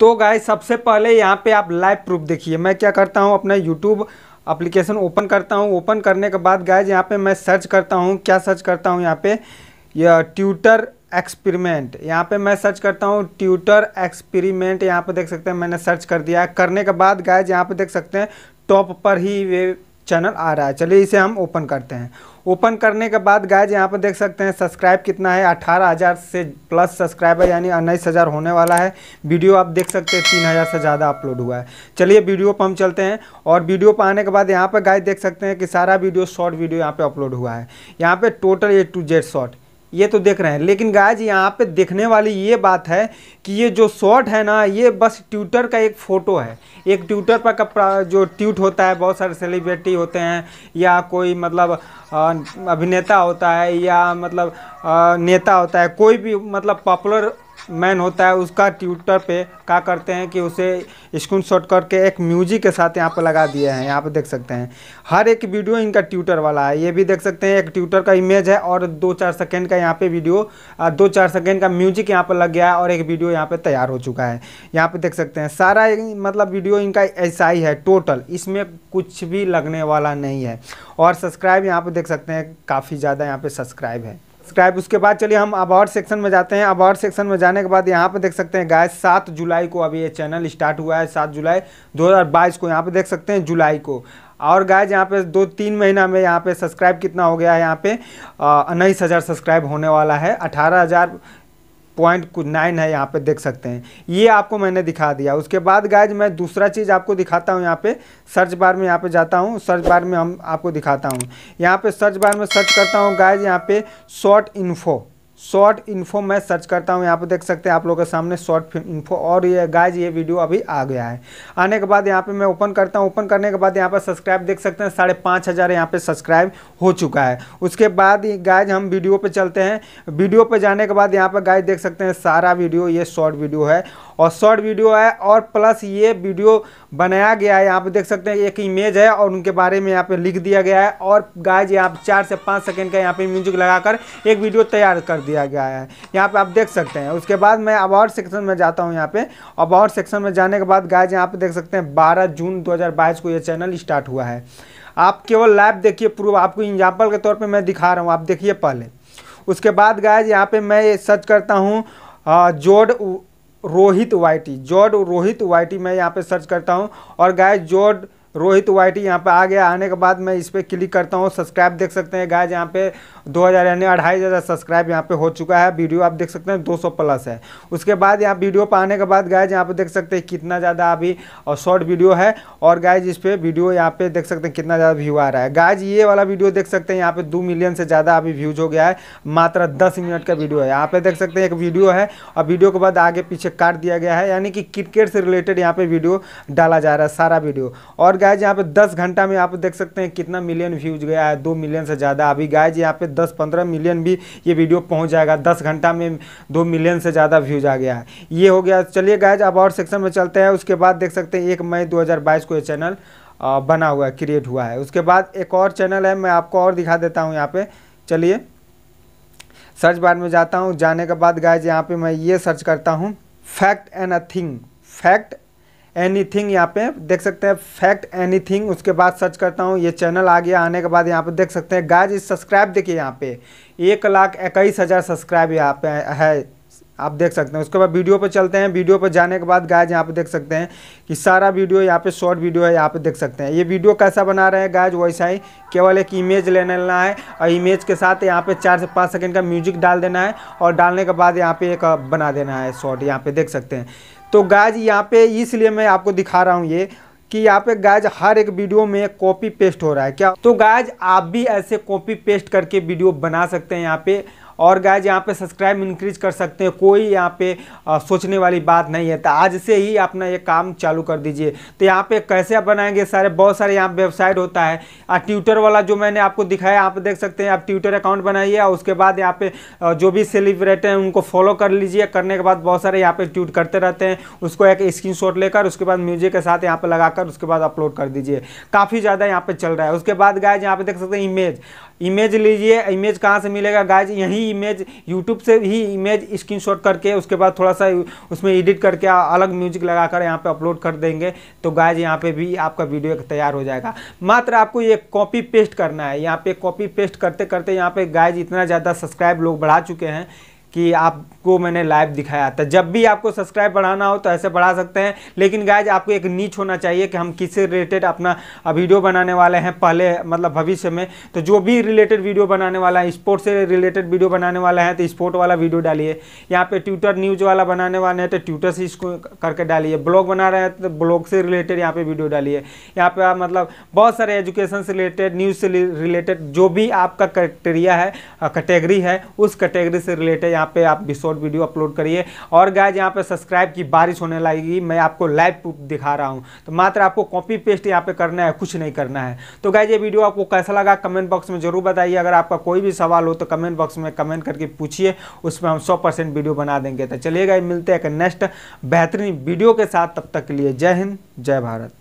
तो गाय सबसे पहले यहाँ पे आप लाइव प्रूफ देखिए मैं क्या करता हूँ अपना यूट्यूब अप्लीकेशन ओपन करता हूँ ओपन करने के बाद गाय यहाँ पे मैं सर्च करता हूँ क्या सर्च करता हूँ यहाँ पे यह ट्यूटर एक्सपेरिमेंट यहाँ पे मैं सर्च करता हूँ ट्यूटर एक्सपेरिमेंट यहाँ पे देख सकते हैं मैंने सर्च कर दिया करने के बाद गाय यहाँ पे देख सकते हैं टॉप पर ही वे चैनल आ रहा है चलिए इसे हम ओपन करते हैं ओपन करने के बाद गाइज यहाँ पर देख सकते हैं सब्सक्राइब कितना है अठारह हज़ार से प्लस सब्सक्राइबर यानी उन्नीस हज़ार होने वाला है वीडियो आप देख सकते हैं तीन हज़ार से ज़्यादा अपलोड हुआ है चलिए वीडियो पर हम चलते हैं और वीडियो पर आने के बाद यहाँ पर गाइज देख सकते हैं कि सारा वीडियो शॉर्ट वीडियो यहाँ पर अपलोड हुआ है यहाँ पर total A to Z short ये तो देख रहे हैं लेकिन गायज यहाँ पे देखने वाली ये बात है कि ये जो शॉट है ना ये बस ट्विटर का एक फ़ोटो है एक ट्विटर पर का जो ट्वीट होता है बहुत सारे सेलिब्रिटी होते हैं या कोई मतलब अभिनेता होता है या मतलब नेता होता है कोई भी मतलब पॉपुलर मैन होता है उसका ट्विटर पे क्या करते हैं कि उसे स्क्रीन शॉट करके एक म्यूजिक के साथ यहाँ पर लगा दिए हैं यहाँ पर देख सकते हैं हर एक वीडियो इनका ट्विटर वाला है ये भी देख सकते हैं एक ट्विटर का इमेज है और दो चार सेकेंड का यहाँ पे वीडियो दो चार सेकेंड का म्यूजिक यहाँ पर लग गया है और एक वीडियो यहाँ पर तैयार हो चुका है यहाँ पर देख सकते हैं सारा मतलब वीडियो इनका ऐसा ही है टोटल इसमें कुछ भी लगने वाला नहीं है और सब्सक्राइब यहाँ पर देख सकते हैं काफ़ी ज़्यादा यहाँ पर सब्सक्राइब है सब्सक्राइब उसके बाद चलिए हम अवार्ड सेक्शन में जाते हैं अवार्ड सेक्शन में जाने के बाद यहाँ पे देख सकते हैं गाय सात जुलाई को अभी ये चैनल स्टार्ट हुआ है सात जुलाई 2022 को यहाँ पे देख सकते हैं जुलाई को और गाय यहाँ पे दो तीन महीना में यहाँ पे सब्सक्राइब कितना हो गया है यहाँ पे उन्नीस हज़ार सब्सक्राइब होने वाला है अठारह हज़ार पॉइंट कुछ नाइन है यहाँ पे देख सकते हैं ये आपको मैंने दिखा दिया उसके बाद गायज मैं दूसरा चीज़ आपको दिखाता हूँ यहाँ पे सर्च बार में यहाँ पे जाता हूँ सर्च बार में हम आपको दिखाता हूँ यहाँ पे सर्च बार में सर्च करता हूँ गायज यहाँ पे शॉर्ट इन्फो शॉर्ट इन्फो मैं सर्च करता हूँ यहाँ पे देख सकते हैं आप लोगों के सामने शॉर्ट इन्फो और ये गाइज ये वीडियो अभी आ गया है आने के बाद यहाँ पे मैं ओपन करता हूँ ओपन करने के बाद यहाँ पर सब्सक्राइब देख सकते हैं साढ़े पाँच हज़ार यहाँ पर सब्सक्राइब हो चुका है उसके बाद गाइज हम वीडियो पर चलते हैं वीडियो पर जाने के बाद यहाँ पर गाइज देख सकते हैं सारा वीडियो ये शॉर्ट वीडियो है और शॉर्ट वीडियो है और प्लस ये वीडियो बनाया गया है यहाँ पे देख सकते हैं एक इमेज है और उनके बारे में यहाँ पे लिख दिया गया है और गाइज यहाँ पे चार से पाँच सेकेंड का यहाँ पे म्यूजिक लगाकर एक वीडियो तैयार कर दिया गया है यहाँ पे आप देख सकते हैं उसके बाद मैं अबाउट सेक्शन में जाता हूँ यहाँ पे अबाउट सेक्शन में जाने के बाद गाइज यहाँ पे देख सकते हैं बारह जून दो को ये चैनल स्टार्ट हुआ है आप केवल लाइव देखिए प्रूव आपको एग्जाम्पल के तौर पर मैं दिखा रहा हूँ आप देखिए पहले उसके बाद गायज यहाँ पे मैं सर्च करता हूँ जोड रोहित वाइटी जॉर्ड रोहित वाइटी मैं यहाँ पे सर्च करता हूँ और गाय जॉर्ड रोहित वाइटी यहाँ पे आ गया आने के बाद मैं इस पर क्लिक करता हूँ सब्सक्राइब देख सकते हैं गाय यहाँ पे 2000 यानी अढ़ाई हज़ार सब्सक्राइब यहाँ पे हो चुका है वीडियो आप देख सकते हैं 200 प्लस है उसके बाद यहाँ वीडियो पर आने के बाद गाय यहाँ पे देख सकते हैं कितना ज़्यादा अभी और शॉर्ट वीडियो है और गाय इस पर वीडियो यहाँ पे देख सकते हैं कितना ज़्यादा व्यू आ रहा है गाय ये वाला वीडियो देख सकते हैं यहाँ पे दो मिलियन से ज़्यादा अभी व्यूज़ हो गया है मात्र दस मिनट का वीडियो है यहाँ पे देख सकते हैं एक वीडियो है और वीडियो के बाद आगे पीछे काट दिया गया है यानी कि क्रिकेट से रिलेटेड यहाँ पे वीडियो डाला जा रहा है सारा वीडियो और और गायज यहाँ पे 10 घंटा में आप देख सकते हैं कितना मिलियन व्यूज गया है दो मिलियन से ज़्यादा अभी गायज यहाँ पे 10-15 मिलियन भी ये वीडियो पहुँच जाएगा दस घंटा में दो मिलियन से ज़्यादा व्यूज आ गया है ये हो गया चलिए गायज अब और सेक्शन में चलते हैं उसके बाद देख सकते हैं एक मई दो को ये चैनल बना हुआ है क्रिएट हुआ है उसके बाद एक और चैनल है मैं आपको और दिखा देता हूँ यहाँ पर चलिए सर्च बार में जाता हूँ जाने के बाद गायज यहाँ पर मैं ये सर्च करता हूँ fact and a thing fact anything यहाँ पे देख सकते हैं फैक्ट एनीथिंग उसके बाद सर्च करता हूँ ये चैनल आ गया आने के बाद यहाँ पे देख सकते हैं गाज इस सब्सक्राइब देखिए यहाँ पे एक लाख इक्कीस हज़ार सब्सक्राइब यहाँ पे है आप देख सकते हैं उसके बाद वीडियो पर चलते हैं वीडियो पर जाने के बाद गाज यहाँ पे देख सकते हैं कि सारा वीडियो यहाँ पे शॉर्ट वीडियो है यहाँ पे देख सकते हैं ये वीडियो कैसा बना रहे हैं गाज वैसा ही केवल एक इमेज लेने लेना है और इमेज के साथ यहाँ पे चार से पाँच सेकेंड का म्यूजिक डाल देना है और डालने के बाद यहाँ पे एक बना देना है शॉर्ट यहाँ पे देख सकते हैं तो गाइज यहाँ पे इसलिए मैं आपको दिखा रहा हूँ ये कि यहाँ पे गाइज हर एक वीडियो में कॉपी पेस्ट हो रहा है क्या तो गाइज आप भी ऐसे कॉपी पेस्ट करके वीडियो बना सकते हैं यहाँ पे और गाइज यहाँ पे सब्सक्राइब इंक्रीज कर सकते हैं कोई यहाँ पे आ, सोचने वाली बात नहीं है तो आज से ही अपना ये काम चालू कर दीजिए तो यहाँ पे कैसे आप बनाएंगे सारे बहुत सारे यहाँ वेबसाइट होता है ट्विटर वाला जो मैंने आपको दिखाया आप देख सकते हैं आप ट्विटर अकाउंट बनाइए और उसके बाद यहाँ पे जो भी सेलिब्रेट हैं उनको फॉलो कर लीजिए करने के बाद बहुत सारे यहाँ पे ट्वीट करते रहते हैं उसको एक स्क्रीन लेकर उसके बाद म्यूजिक के साथ यहाँ पर लगाकर उसके बाद अपलोड कर दीजिए काफ़ी ज़्यादा यहाँ पर चल रहा है उसके बाद गाय यहाँ पे देख सकते हैं इमेज इमेज लीजिए इमेज कहाँ से मिलेगा गाइज यही इमेज यूट्यूब से ही इमेज स्क्रीनशॉट करके उसके बाद थोड़ा सा उसमें एडिट करके अलग म्यूजिक लगाकर यहाँ पे अपलोड कर देंगे तो गाइज यहाँ पे भी आपका वीडियो तैयार हो जाएगा मात्र आपको ये कॉपी पेस्ट करना है यहाँ पे कॉपी पेस्ट करते करते यहाँ पे गाइज इतना ज़्यादा सब्सक्राइब लोग बढ़ा चुके हैं कि आपको मैंने लाइव दिखाया था जब भी आपको सब्सक्राइब बढ़ाना हो तो ऐसे बढ़ा सकते हैं लेकिन गाइज आपको एक नीच होना चाहिए कि हम किससे रिलेटेड अपना वीडियो बनाने वाले हैं पहले मतलब भविष्य में तो जो भी रिलेटेड वीडियो बनाने वाला है स्पोर्ट से रिलेटेड वीडियो बनाने वाला है तो स्पोर्ट वाला वीडियो डालिए यहाँ पर ट्विटर न्यूज वाला बनाने वाले हैं तो ट्विटर से इसको करके डालिए ब्लॉग बना रहे हैं तो ब्लॉग से रिलेटेड यहाँ पर वीडियो डालिए यहाँ पर आप मतलब बहुत सारे एजुकेशन से रिलेटेड न्यूज़ से रिलेटेड जो भी आपका क्राइटेरिया है कैटेगरी है उस कैटेगरी से रिलेटेड यहाँ पे आप भी शॉर्ट वीडियो अपलोड करिए और गाइज यहाँ पे सब्सक्राइब की बारिश होने लगेगी मैं आपको लाइव दिखा रहा हूँ तो मात्र आपको कॉपी पेस्ट यहाँ पे करना है कुछ नहीं करना है तो गाइज ये वीडियो आपको कैसा लगा कमेंट बॉक्स में जरूर बताइए अगर आपका कोई भी सवाल हो तो कमेंट बॉक्स में कमेंट करके पूछिए उसमें हम सौ वीडियो बना देंगे तो चलिए गाइज मिलते हैं नेक्स्ट बेहतरीन वीडियो के साथ तब तक के लिए जय हिंद जय भारत